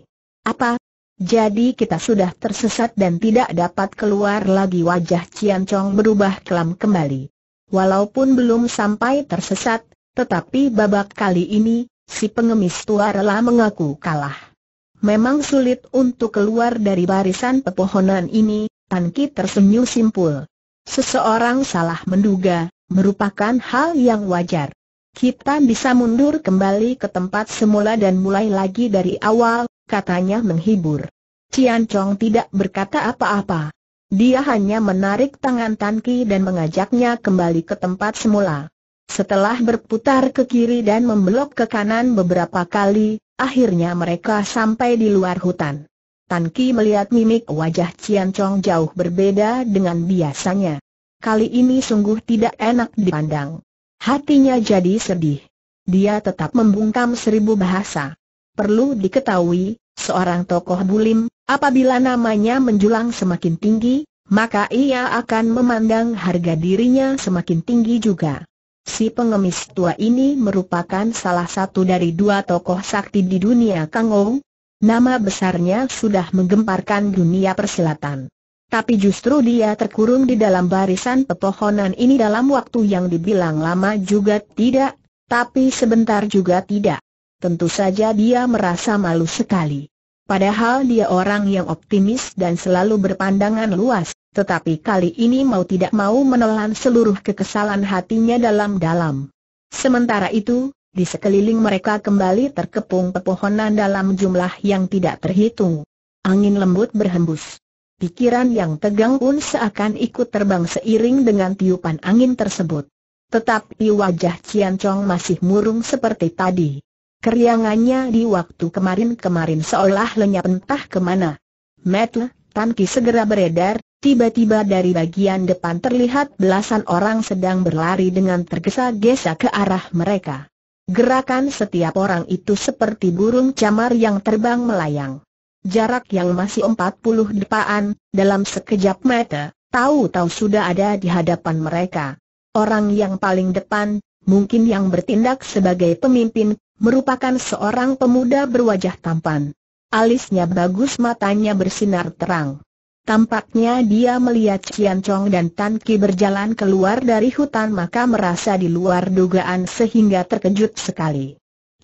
Apa, jadi kita sudah tersesat dan tidak dapat keluar lagi wajah Cian Chong berubah kelam kembali. Walaupun belum sampai tersesat, tetapi babak kali ini, si pengemis tua rela mengaku kalah. Memang sulit untuk keluar dari barisan pepohonan ini, Tan Ki tersenyum simpul. Seseorang salah menduga, merupakan hal yang wajar. Kita bisa mundur kembali ke tempat semula dan mulai lagi dari awal, katanya menghibur. Cian Chong tidak berkata apa-apa. Dia hanya menarik tangan Tan Ki dan mengajaknya kembali ke tempat semula. Setelah berputar ke kiri dan membelok ke kanan beberapa kali, akhirnya mereka sampai di luar hutan. Tan Ki melihat mimik wajah Cian Chong jauh berbeda dengan biasanya. Kali ini sungguh tidak enak dipandang. Hatinya jadi sedih. Dia tetap membungkam seribu bahasa perlu diketahui, seorang tokoh bulim, apabila namanya menjulang semakin tinggi, maka ia akan memandang harga dirinya semakin tinggi juga. Si pengemis tua ini merupakan salah satu dari dua tokoh sakti di dunia Kangong. Nama besarnya sudah menggemparkan dunia persilatan. Tapi justru dia terkurung di dalam barisan pepohonan ini dalam waktu yang dibilang lama juga tidak, tapi sebentar juga tidak tentu saja dia merasa malu sekali. Padahal dia orang yang optimis dan selalu berpandangan luas, tetapi kali ini mau tidak mau menelan seluruh kekesalan hatinya dalam-dalam. Sementara itu, di sekeliling mereka kembali terkepung pepohonan dalam jumlah yang tidak terhitung. Angin lembut berhembus. Pikiran yang tegang pun seakan ikut terbang seiring dengan tiupan angin tersebut. Tetapi wajah Cian Chong masih murung seperti tadi. Keriangannya di waktu kemarin-kemarin seolah lenyap entah kemana. Metle, tanki segera beredar, tiba-tiba dari bagian depan terlihat belasan orang sedang berlari dengan tergesa-gesa ke arah mereka. Gerakan setiap orang itu seperti burung camar yang terbang melayang. Jarak yang masih 40 depaan, dalam sekejap mata, tahu-tahu sudah ada di hadapan mereka. Orang yang paling depan, mungkin yang bertindak sebagai pemimpin, merupakan seorang pemuda berwajah tampan. Alisnya bagus matanya bersinar terang. Tampaknya dia melihat Cian Chong dan Tan Ki berjalan keluar dari hutan maka merasa di luar dugaan sehingga terkejut sekali.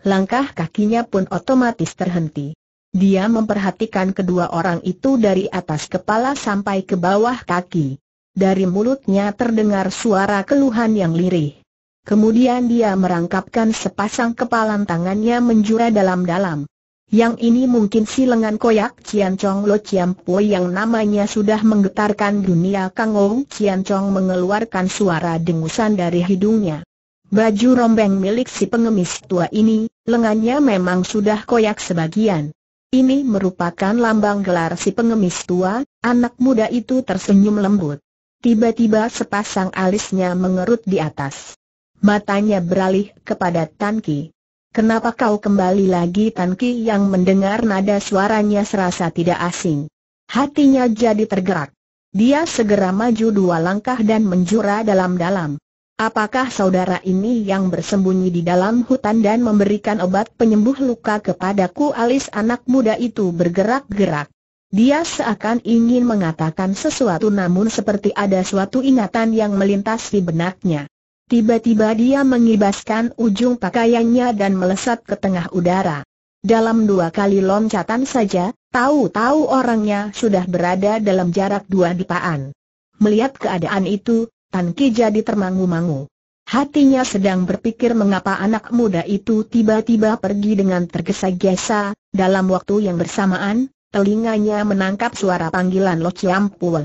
Langkah kakinya pun otomatis terhenti. Dia memperhatikan kedua orang itu dari atas kepala sampai ke bawah kaki. Dari mulutnya terdengar suara keluhan yang lirih. Kemudian dia merangkapkan sepasang kepalan tangannya menjura dalam-dalam. Yang ini mungkin si lengan koyak Cian Chong Lo Cian Po yang namanya sudah menggetarkan dunia Kang Ong Cian Chong mengeluarkan suara dengusan dari hidungnya. Baju rombeng milik si pengemis tua ini, lengannya memang sudah koyak sebagian. Ini merupakan lambang gelar si pengemis tua, anak muda itu tersenyum lembut. Tiba-tiba sepasang alisnya mengerut di atas matanya beralih kepada Tan Ki. Kenapa kau kembali lagi Tan Ki yang mendengar nada suaranya serasa tidak asing. Hatinya jadi tergerak. Dia segera maju dua langkah dan menjura dalam-dalam. Apakah saudara ini yang bersembunyi di dalam hutan dan memberikan obat penyembuh luka kepadaku alis anak muda itu bergerak-gerak. Dia seakan ingin mengatakan sesuatu namun seperti ada suatu ingatan yang melintas di benaknya. Tiba-tiba dia mengibaskan ujung pakaiannya dan melesat ke tengah udara. Dalam dua kali loncatan saja, tahu-tahu orangnya sudah berada dalam jarak dua dipaan. Melihat keadaan itu, Tan Ki jadi termangu-mangu. Hatinya sedang berpikir mengapa anak muda itu tiba-tiba pergi dengan tergesa-gesa, dalam waktu yang bersamaan, telinganya menangkap suara panggilan Lo Chiam Pul.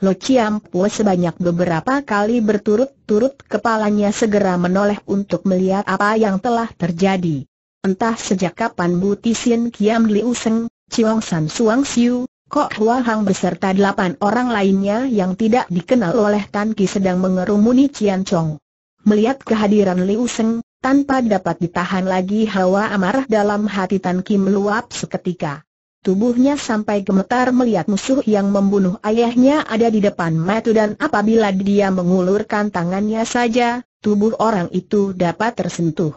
Lo Chiam Po sebanyak beberapa kali berturut-turut kepalanya segera menoleh untuk melihat apa yang telah terjadi. Entah sejak kapan Bu Tisin Kiam Liu Seng, Chiong San Suang Siu, Kok Hua Hang beserta delapan orang lainnya yang tidak dikenal oleh Tan Ki sedang mengerumuni Cian Chong. Melihat kehadiran Liu Seng, tanpa dapat ditahan lagi hawa amarah dalam hati Tan Ki meluap seketika. Tubuhnya sampai gemetar melihat musuh yang membunuh ayahnya ada di depan mata dan apabila dia mengulurkan tangannya saja, tubuh orang itu dapat tersentuh.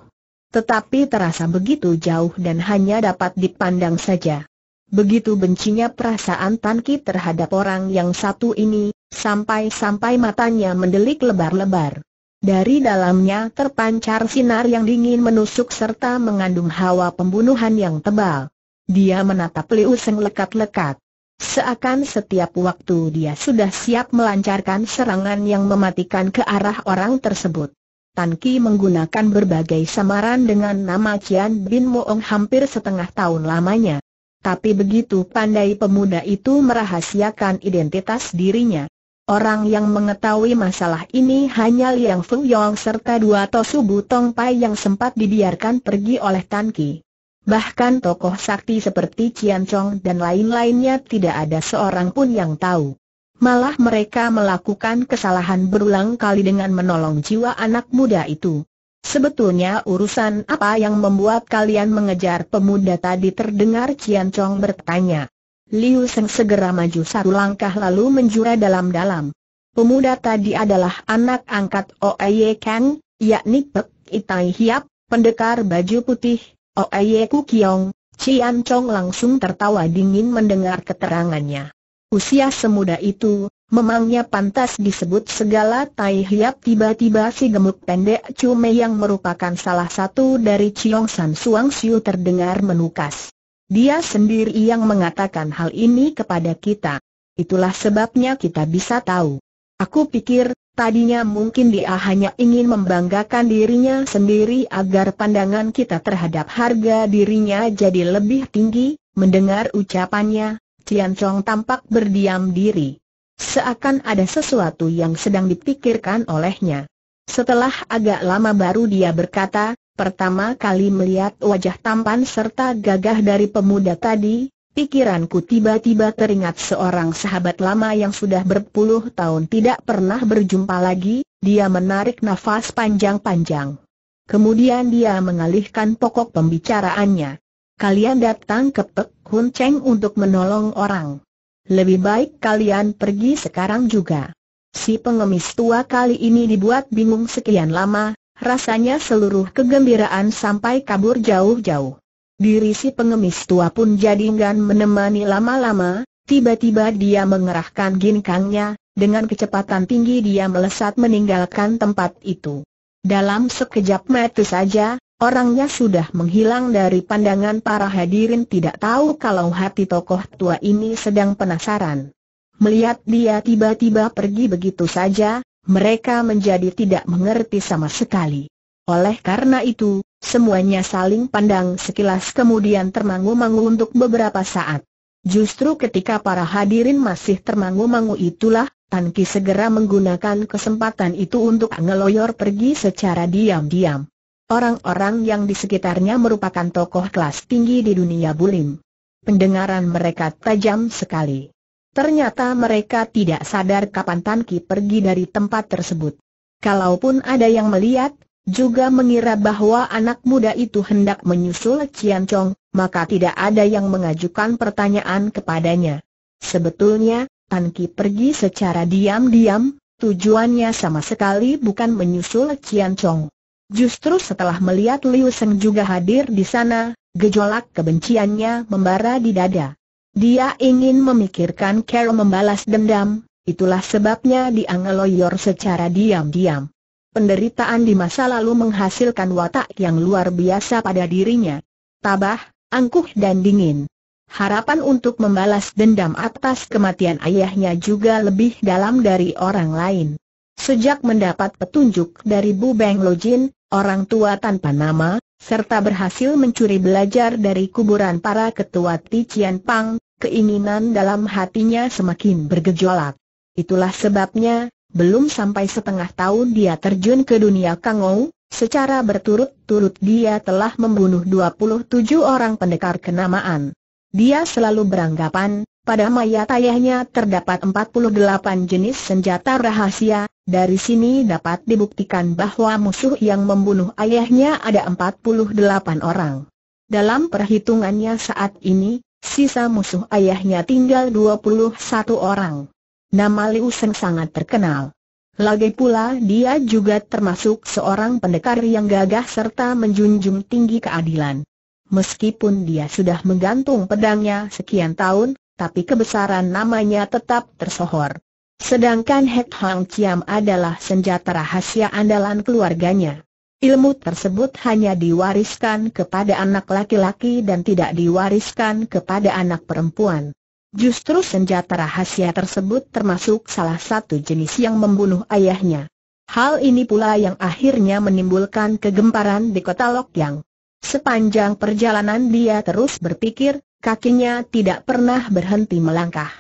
Tetapi terasa begitu jauh dan hanya dapat dipandang saja. Begitu bencinya perasaan Tan terhadap orang yang satu ini, sampai-sampai matanya mendelik lebar-lebar. Dari dalamnya terpancar sinar yang dingin menusuk serta mengandung hawa pembunuhan yang tebal. Dia menatap Liu Seng lekat-lekat. Seakan setiap waktu dia sudah siap melancarkan serangan yang mematikan ke arah orang tersebut. Tan Ki menggunakan berbagai samaran dengan nama Cian Bin Moong hampir setengah tahun lamanya. Tapi begitu pandai pemuda itu merahasiakan identitas dirinya. Orang yang mengetahui masalah ini hanya Liang Feng Yong serta dua Tosu Butong Pai yang sempat dibiarkan pergi oleh Tan Ki. Bahkan tokoh sakti seperti Cian Chong dan lain-lainnya tidak ada seorang pun yang tahu. Malah mereka melakukan kesalahan berulang kali dengan menolong jiwa anak muda itu. Sebetulnya urusan apa yang membuat kalian mengejar pemuda tadi terdengar Cian Chong bertanya. Liu Seng segera maju satu langkah lalu menjura dalam-dalam. Pemuda tadi adalah anak angkat Oeye Kang, yakni Pek Itai Hiap, pendekar baju putih, Oh, Ku Kiong, Cian Chong langsung tertawa dingin mendengar keterangannya. Usia semuda itu, memangnya pantas disebut segala tai hiap tiba-tiba si gemuk pendek Cume yang merupakan salah satu dari Chiong San Suang Siu terdengar menukas. Dia sendiri yang mengatakan hal ini kepada kita. Itulah sebabnya kita bisa tahu. Aku pikir, Tadinya mungkin dia hanya ingin membanggakan dirinya sendiri agar pandangan kita terhadap harga dirinya jadi lebih tinggi, mendengar ucapannya, Tian Chong tampak berdiam diri. Seakan ada sesuatu yang sedang dipikirkan olehnya. Setelah agak lama baru dia berkata, pertama kali melihat wajah tampan serta gagah dari pemuda tadi, Pikiranku tiba-tiba teringat seorang sahabat lama yang sudah berpuluh tahun tidak pernah berjumpa lagi, dia menarik nafas panjang-panjang. Kemudian dia mengalihkan pokok pembicaraannya. Kalian datang ke Pek Hun Cheng untuk menolong orang. Lebih baik kalian pergi sekarang juga. Si pengemis tua kali ini dibuat bingung sekian lama, rasanya seluruh kegembiraan sampai kabur jauh-jauh diri si pengemis tua pun jadi enggan menemani lama-lama, tiba-tiba dia mengerahkan ginkangnya, dengan kecepatan tinggi dia melesat meninggalkan tempat itu. Dalam sekejap mata saja, orangnya sudah menghilang dari pandangan para hadirin tidak tahu kalau hati tokoh tua ini sedang penasaran. Melihat dia tiba-tiba pergi begitu saja, mereka menjadi tidak mengerti sama sekali. Oleh karena itu, semuanya saling pandang sekilas kemudian termangu-mangu untuk beberapa saat. Justru ketika para hadirin masih termangu-mangu itulah, Tan Ki segera menggunakan kesempatan itu untuk ngeloyor pergi secara diam-diam. Orang-orang yang di sekitarnya merupakan tokoh kelas tinggi di dunia bulim. Pendengaran mereka tajam sekali. Ternyata mereka tidak sadar kapan Tan Ki pergi dari tempat tersebut. Kalaupun ada yang melihat, juga mengira bahwa anak muda itu hendak menyusul Cian Chong, maka tidak ada yang mengajukan pertanyaan kepadanya. Sebetulnya, Tan Ki pergi secara diam-diam, tujuannya sama sekali bukan menyusul Cian Chong. Justru setelah melihat Liu Seng juga hadir di sana, gejolak kebenciannya membara di dada. Dia ingin memikirkan Carol membalas dendam, itulah sebabnya dia ngeloyor secara diam-diam penderitaan di masa lalu menghasilkan watak yang luar biasa pada dirinya. Tabah, angkuh dan dingin. Harapan untuk membalas dendam atas kematian ayahnya juga lebih dalam dari orang lain. Sejak mendapat petunjuk dari Bu Beng Lojin, orang tua tanpa nama, serta berhasil mencuri belajar dari kuburan para ketua Tician Pang, keinginan dalam hatinya semakin bergejolak. Itulah sebabnya, belum sampai setengah tahun dia terjun ke dunia Kangou, secara berturut-turut dia telah membunuh 27 orang pendekar kenamaan. Dia selalu beranggapan, pada mayat ayahnya terdapat 48 jenis senjata rahasia, dari sini dapat dibuktikan bahwa musuh yang membunuh ayahnya ada 48 orang. Dalam perhitungannya saat ini, sisa musuh ayahnya tinggal 21 orang. Nama Liu Seng sangat terkenal. Lagi pula dia juga termasuk seorang pendekar yang gagah serta menjunjung tinggi keadilan. Meskipun dia sudah menggantung pedangnya sekian tahun, tapi kebesaran namanya tetap tersohor. Sedangkan Hek Hang Chiam adalah senjata rahasia andalan keluarganya. Ilmu tersebut hanya diwariskan kepada anak laki-laki dan tidak diwariskan kepada anak perempuan. Justru senjata rahasia tersebut termasuk salah satu jenis yang membunuh ayahnya. Hal ini pula yang akhirnya menimbulkan kegemparan di kota Lokyang. Sepanjang perjalanan dia terus berpikir, kakinya tidak pernah berhenti melangkah.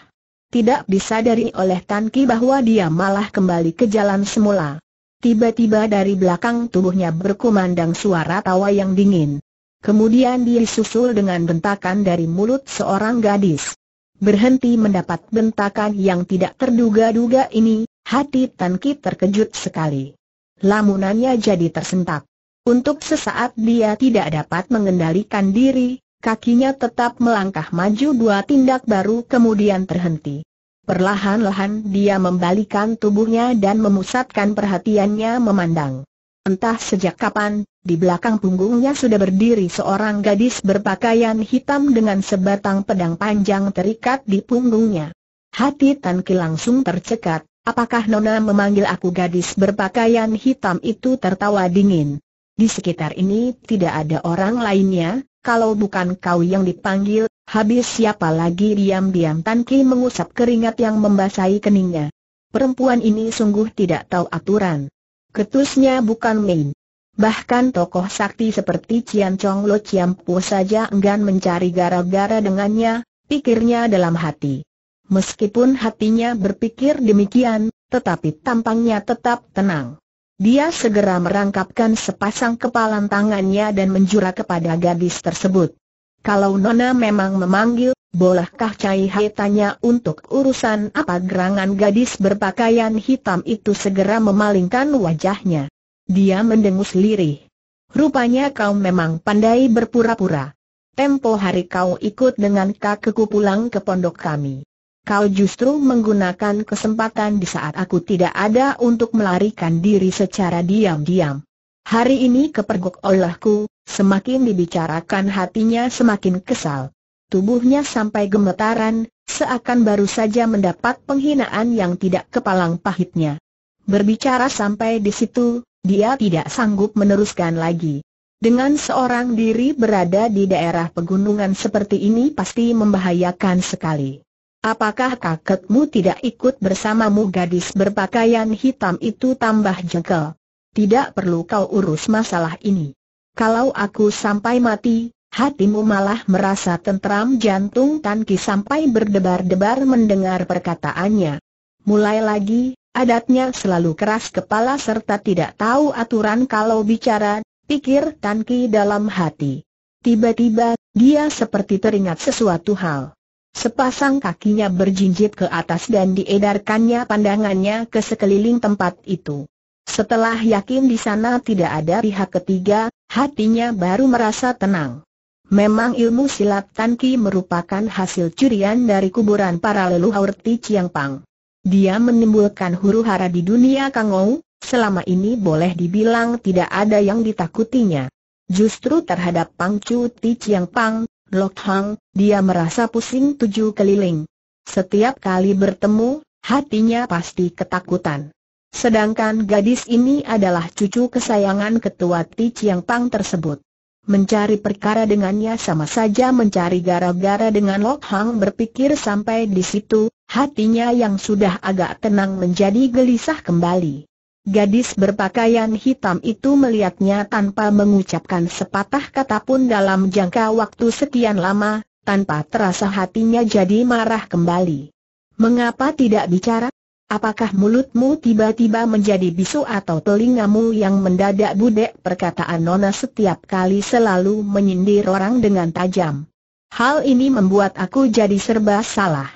Tidak disadari oleh Tan Ki bahwa dia malah kembali ke jalan semula. Tiba-tiba dari belakang tubuhnya berkumandang suara tawa yang dingin. Kemudian disusul dengan bentakan dari mulut seorang gadis berhenti mendapat bentakan yang tidak terduga-duga ini, hati Tan terkejut sekali. Lamunannya jadi tersentak. Untuk sesaat dia tidak dapat mengendalikan diri, kakinya tetap melangkah maju dua tindak baru kemudian terhenti. Perlahan-lahan dia membalikan tubuhnya dan memusatkan perhatiannya memandang. Entah sejak kapan, di belakang punggungnya sudah berdiri seorang gadis berpakaian hitam dengan sebatang pedang panjang terikat di punggungnya. Hati Tan Ki langsung tercekat, apakah Nona memanggil aku gadis berpakaian hitam itu tertawa dingin. Di sekitar ini tidak ada orang lainnya, kalau bukan kau yang dipanggil, habis siapa lagi diam-diam Tan Ki mengusap keringat yang membasahi keningnya. Perempuan ini sungguh tidak tahu aturan. Ketusnya bukan main. Bahkan tokoh sakti seperti Cian Chong Lo Ciam Po saja enggan mencari gara-gara dengannya, pikirnya dalam hati. Meskipun hatinya berpikir demikian, tetapi tampangnya tetap tenang. Dia segera merangkapkan sepasang kepalan tangannya dan menjura kepada gadis tersebut. Kalau Nona memang memanggil, bolehkah Cai Hai tanya untuk urusan apa gerangan gadis berpakaian hitam itu segera memalingkan wajahnya. Dia mendengus lirih. Rupanya kau memang pandai berpura-pura. Tempo hari kau ikut dengan kakekku pulang ke pondok kami. Kau justru menggunakan kesempatan di saat aku tidak ada untuk melarikan diri secara diam-diam. Hari ini kepergok olehku, semakin dibicarakan hatinya semakin kesal. Tubuhnya sampai gemetaran, seakan baru saja mendapat penghinaan yang tidak kepalang pahitnya. Berbicara sampai di situ, dia tidak sanggup meneruskan lagi. Dengan seorang diri berada di daerah pegunungan seperti ini pasti membahayakan sekali. Apakah kakekmu tidak ikut bersamamu gadis berpakaian hitam itu tambah jengkel? Tidak perlu kau urus masalah ini. Kalau aku sampai mati, hatimu malah merasa tentram jantung Tan sampai berdebar-debar mendengar perkataannya. Mulai lagi, Adatnya selalu keras kepala serta tidak tahu aturan kalau bicara, pikir Tan Ki dalam hati. Tiba-tiba, dia seperti teringat sesuatu hal. Sepasang kakinya berjinjit ke atas dan diedarkannya pandangannya ke sekeliling tempat itu. Setelah yakin di sana tidak ada pihak ketiga, hatinya baru merasa tenang. Memang ilmu silat Tan Ki merupakan hasil curian dari kuburan para leluhur Ti Chiang Pang. Dia menimbulkan huru-hara di dunia Kangou, selama ini boleh dibilang tidak ada yang ditakutinya. Justru terhadap Pang Chu Ti Chiang Pang, Lok Hang, dia merasa pusing tujuh keliling. Setiap kali bertemu, hatinya pasti ketakutan. Sedangkan gadis ini adalah cucu kesayangan ketua Ti Chiang Pang tersebut. Mencari perkara dengannya sama saja mencari gara-gara dengan Lok Hang berpikir sampai di situ, hatinya yang sudah agak tenang menjadi gelisah kembali. Gadis berpakaian hitam itu melihatnya tanpa mengucapkan sepatah kata pun dalam jangka waktu sekian lama, tanpa terasa hatinya jadi marah kembali. Mengapa tidak bicara? Apakah mulutmu tiba-tiba menjadi bisu atau telingamu yang mendadak budek? Perkataan Nona setiap kali selalu menyindir orang dengan tajam. Hal ini membuat aku jadi serba salah.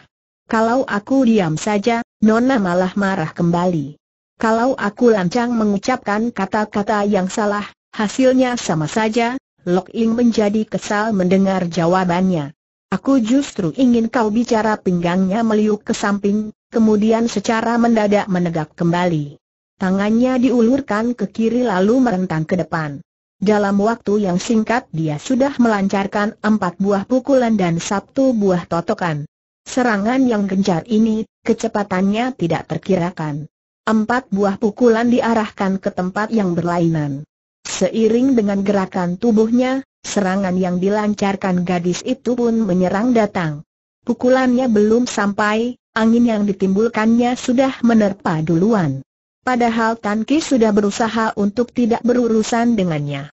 Kalau aku diam saja, Nona malah marah kembali. Kalau aku lancang mengucapkan kata-kata yang salah, hasilnya sama saja, Lok Ing menjadi kesal mendengar jawabannya. Aku justru ingin kau bicara pinggangnya meliuk ke samping, kemudian secara mendadak menegak kembali. Tangannya diulurkan ke kiri lalu merentang ke depan. Dalam waktu yang singkat dia sudah melancarkan empat buah pukulan dan satu buah totokan. Serangan yang gencar ini, kecepatannya tidak terkirakan. Empat buah pukulan diarahkan ke tempat yang berlainan. Seiring dengan gerakan tubuhnya, serangan yang dilancarkan gadis itu pun menyerang datang. Pukulannya belum sampai, angin yang ditimbulkannya sudah menerpa duluan. Padahal Tan sudah berusaha untuk tidak berurusan dengannya.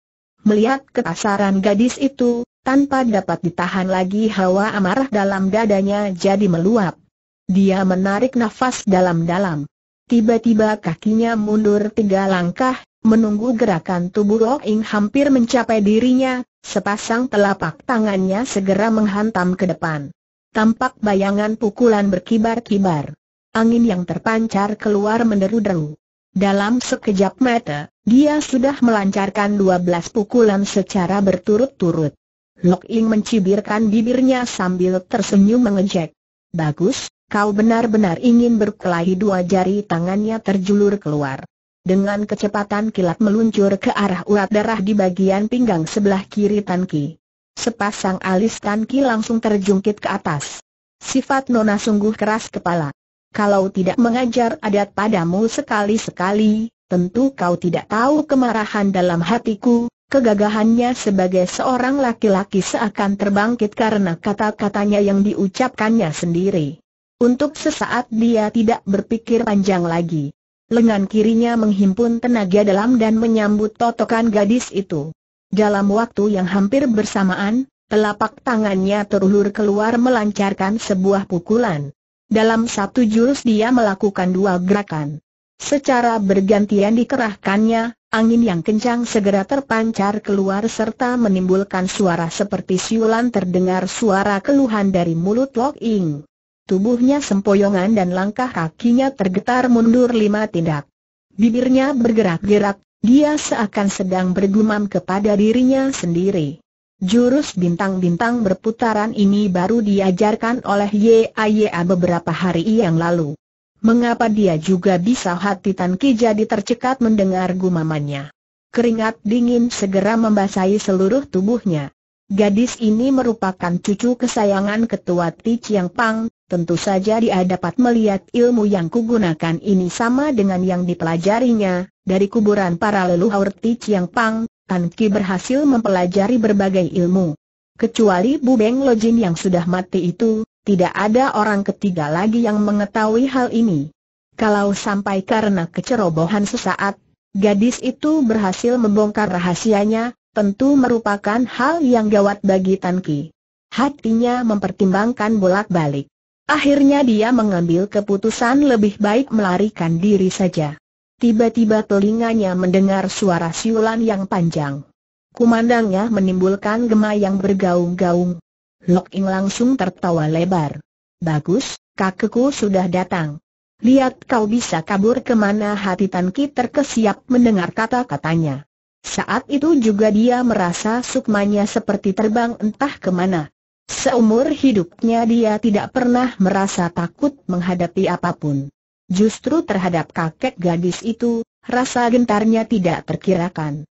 Melihat kekasaran gadis itu, tanpa dapat ditahan lagi hawa amarah dalam dadanya jadi meluap. Dia menarik nafas dalam-dalam. Tiba-tiba kakinya mundur tiga langkah, menunggu gerakan tubuh Lo Ing hampir mencapai dirinya, sepasang telapak tangannya segera menghantam ke depan. Tampak bayangan pukulan berkibar-kibar. Angin yang terpancar keluar menderu-deru. Dalam sekejap mata, dia sudah melancarkan dua belas pukulan secara berturut-turut. Lok Ing mencibirkan bibirnya sambil tersenyum mengejek. Bagus, kau benar-benar ingin berkelahi dua jari tangannya terjulur keluar. Dengan kecepatan kilat meluncur ke arah urat darah di bagian pinggang sebelah kiri Tan Sepasang alis Tan langsung terjungkit ke atas. Sifat Nona sungguh keras kepala. Kalau tidak mengajar adat padamu sekali-sekali, tentu kau tidak tahu kemarahan dalam hatiku, kegagahannya sebagai seorang laki-laki seakan terbangkit karena kata-katanya yang diucapkannya sendiri. Untuk sesaat dia tidak berpikir panjang lagi. Lengan kirinya menghimpun tenaga dalam dan menyambut totokan gadis itu. Dalam waktu yang hampir bersamaan, telapak tangannya terulur keluar melancarkan sebuah pukulan. Dalam satu jurus dia melakukan dua gerakan. Secara bergantian dikerahkannya, angin yang kencang segera terpancar keluar serta menimbulkan suara seperti siulan terdengar suara keluhan dari mulut Lok Ing. Tubuhnya sempoyongan dan langkah kakinya tergetar mundur lima tindak. Bibirnya bergerak-gerak, dia seakan sedang bergumam kepada dirinya sendiri. Jurus bintang-bintang berputaran ini baru diajarkan oleh YAYA beberapa hari yang lalu. Mengapa dia juga bisa hati Tan Ki jadi tercekat mendengar gumamannya? Keringat dingin segera membasahi seluruh tubuhnya. Gadis ini merupakan cucu kesayangan ketua Ti Chiang Pang, tentu saja dia dapat melihat ilmu yang kugunakan ini sama dengan yang dipelajarinya, dari kuburan para leluhur Ti Chiang Pang, Tan Ki berhasil mempelajari berbagai ilmu. Kecuali Bu Beng Lojin yang sudah mati itu, tidak ada orang ketiga lagi yang mengetahui hal ini. Kalau sampai karena kecerobohan sesaat, gadis itu berhasil membongkar rahasianya, tentu merupakan hal yang gawat bagi Tan Ki. Hatinya mempertimbangkan bolak-balik. Akhirnya dia mengambil keputusan lebih baik melarikan diri saja. Tiba-tiba telinganya mendengar suara siulan yang panjang. Kumandangnya menimbulkan gema yang bergaung-gaung. Lok Ing langsung tertawa lebar. Bagus, kakekku sudah datang. Lihat kau bisa kabur kemana hati Tan terkesiap mendengar kata-katanya. Saat itu juga dia merasa sukmanya seperti terbang entah kemana. Seumur hidupnya dia tidak pernah merasa takut menghadapi apapun. Justru terhadap kakek gadis itu, rasa gentarnya tidak terkirakan.